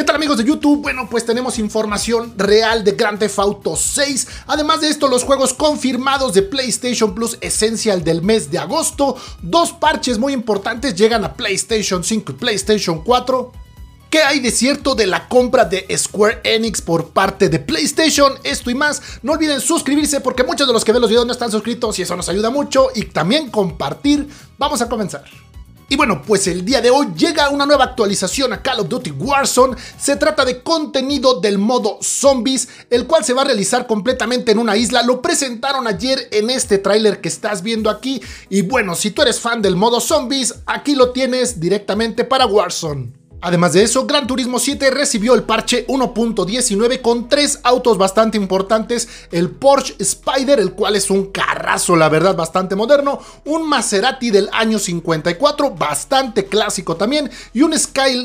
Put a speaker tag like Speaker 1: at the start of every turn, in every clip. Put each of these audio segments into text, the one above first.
Speaker 1: ¿Qué tal amigos de YouTube? Bueno, pues tenemos información real de Grand Theft Auto 6. Además de esto, los juegos confirmados de PlayStation Plus Essential del mes de agosto. Dos parches muy importantes llegan a PlayStation 5 y PlayStation 4. ¿Qué hay de cierto de la compra de Square Enix por parte de PlayStation? Esto y más. No olviden suscribirse porque muchos de los que ven los videos no están suscritos y eso nos ayuda mucho. Y también compartir. Vamos a comenzar. Y bueno, pues el día de hoy llega una nueva actualización a Call of Duty Warzone. Se trata de contenido del modo zombies, el cual se va a realizar completamente en una isla. Lo presentaron ayer en este tráiler que estás viendo aquí. Y bueno, si tú eres fan del modo zombies, aquí lo tienes directamente para Warzone. Además de eso, Gran Turismo 7 recibió el parche 1.19 con tres autos bastante importantes, el Porsche Spider, el cual es un carrazo, la verdad, bastante moderno, un Maserati del año 54, bastante clásico también, y un,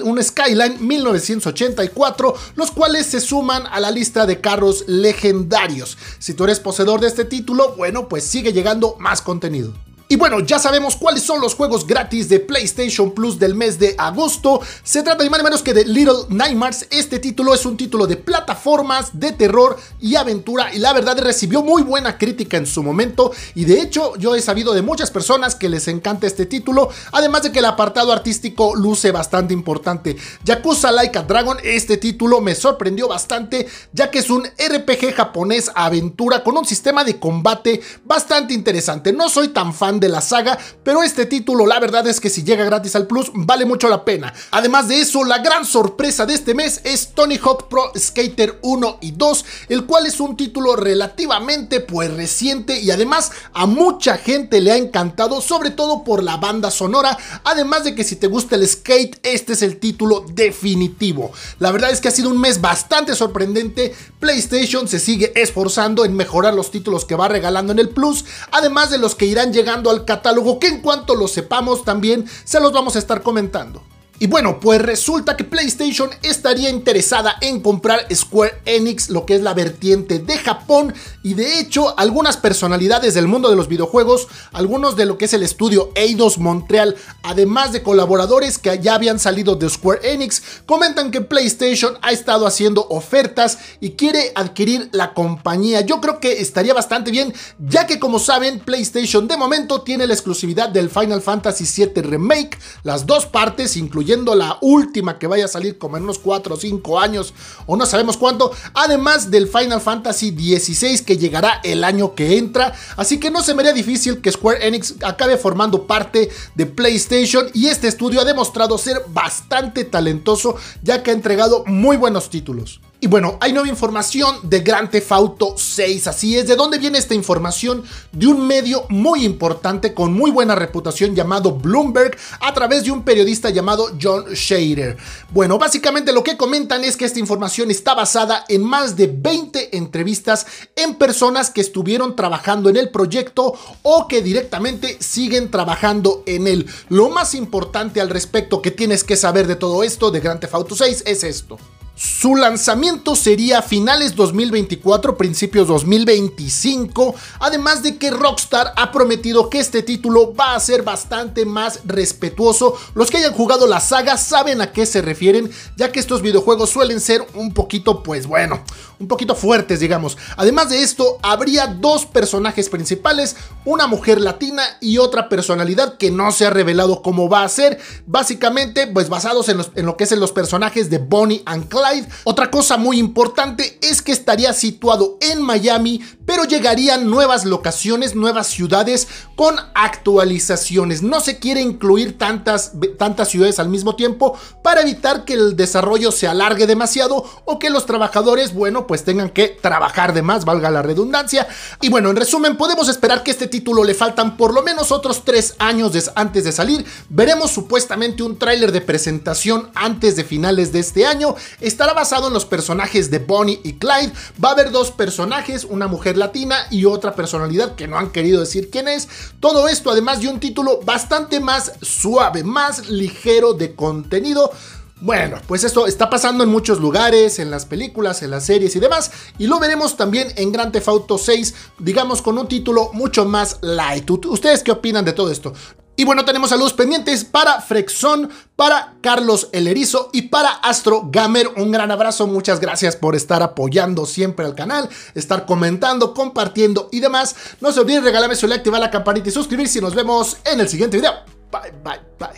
Speaker 1: un Skyline 1984, los cuales se suman a la lista de carros legendarios. Si tú eres poseedor de este título, bueno, pues sigue llegando más contenido. Y bueno, ya sabemos cuáles son los juegos gratis de PlayStation Plus del mes de agosto. Se trata ni más o menos que de Little Nightmares. Este título es un título de plataformas, de terror y aventura. Y la verdad recibió muy buena crítica en su momento. Y de hecho, yo he sabido de muchas personas que les encanta este título. Además de que el apartado artístico luce bastante importante. Yakuza Like Dragon, este título me sorprendió bastante, ya que es un RPG japonés aventura con un sistema de combate bastante interesante. No soy tan fan de la saga, pero este título la verdad es que si llega gratis al Plus vale mucho la pena. Además de eso, la gran sorpresa de este mes es Tony Hawk Pro Skater 1 y 2, el cual es un título relativamente pues reciente y además a mucha gente le ha encantado, sobre todo por la banda sonora, además de que si te gusta el skate, este es el título definitivo. La verdad es que ha sido un mes bastante sorprendente, PlayStation se sigue esforzando en mejorar los títulos que va regalando en el Plus, además de los que irán llegando al catálogo que en cuanto lo sepamos también se los vamos a estar comentando. Y bueno, pues resulta que PlayStation estaría interesada en comprar Square Enix, lo que es la vertiente de Japón, y de hecho algunas personalidades del mundo de los videojuegos, algunos de lo que es el estudio Eidos Montreal, además de colaboradores que ya habían salido de Square Enix, comentan que PlayStation ha estado haciendo ofertas y quiere adquirir la compañía. Yo creo que estaría bastante bien, ya que como saben, PlayStation de momento tiene la exclusividad del Final Fantasy VII Remake, las dos partes, incluyendo yendo la última que vaya a salir como en unos 4 o 5 años o no sabemos cuánto, además del Final Fantasy XVI que llegará el año que entra, así que no se me haría difícil que Square Enix acabe formando parte de PlayStation y este estudio ha demostrado ser bastante talentoso ya que ha entregado muy buenos títulos. Y bueno, hay nueva información de Grand Fauto 6, así es. ¿De dónde viene esta información? De un medio muy importante con muy buena reputación llamado Bloomberg a través de un periodista llamado John Shader. Bueno, básicamente lo que comentan es que esta información está basada en más de 20 entrevistas en personas que estuvieron trabajando en el proyecto o que directamente siguen trabajando en él. Lo más importante al respecto que tienes que saber de todo esto de Grand Theft 6 es esto. Su lanzamiento sería a finales 2024, principios 2025, además de que Rockstar ha prometido que este título va a ser bastante más respetuoso. Los que hayan jugado la saga saben a qué se refieren, ya que estos videojuegos suelen ser un poquito, pues bueno, un poquito fuertes, digamos. Además de esto, habría dos personajes principales, una mujer latina y otra personalidad que no se ha revelado cómo va a ser, básicamente pues basados en, lo que es los personajes de Bonnie and Clyde otra cosa muy importante es que estaría situado en Miami, pero llegarían nuevas locaciones, nuevas ciudades con actualizaciones. No se quiere incluir tantas, tantas ciudades al mismo tiempo para evitar que el desarrollo se alargue demasiado o que los trabajadores, bueno, pues tengan que trabajar de más, valga la redundancia. Y bueno, en resumen, podemos esperar que este título le faltan por lo menos otros tres años antes de salir. Veremos supuestamente un tráiler de presentación antes de finales de este año. Estará basado en los personajes de Bonnie y Clyde. Va a haber dos personajes, una mujer latina y otra personalidad que no han querido decir quién es. Todo esto además de un título bastante más suave, más ligero de contenido. Bueno, pues esto está pasando en muchos lugares, en las películas, en las series y demás, y lo veremos también en Grand Theft Auto 6, digamos con un título mucho más light. ¿Ustedes qué opinan de todo esto? Y bueno, tenemos saludos pendientes para Frexón, para Carlos El Erizo y para Astro Gamer. Un gran abrazo, muchas gracias por estar apoyando siempre al canal, estar comentando, compartiendo y demás. No se olviden regalarme su like, activar la campanita y suscribirse. Y nos vemos en el siguiente video. Bye, bye, bye.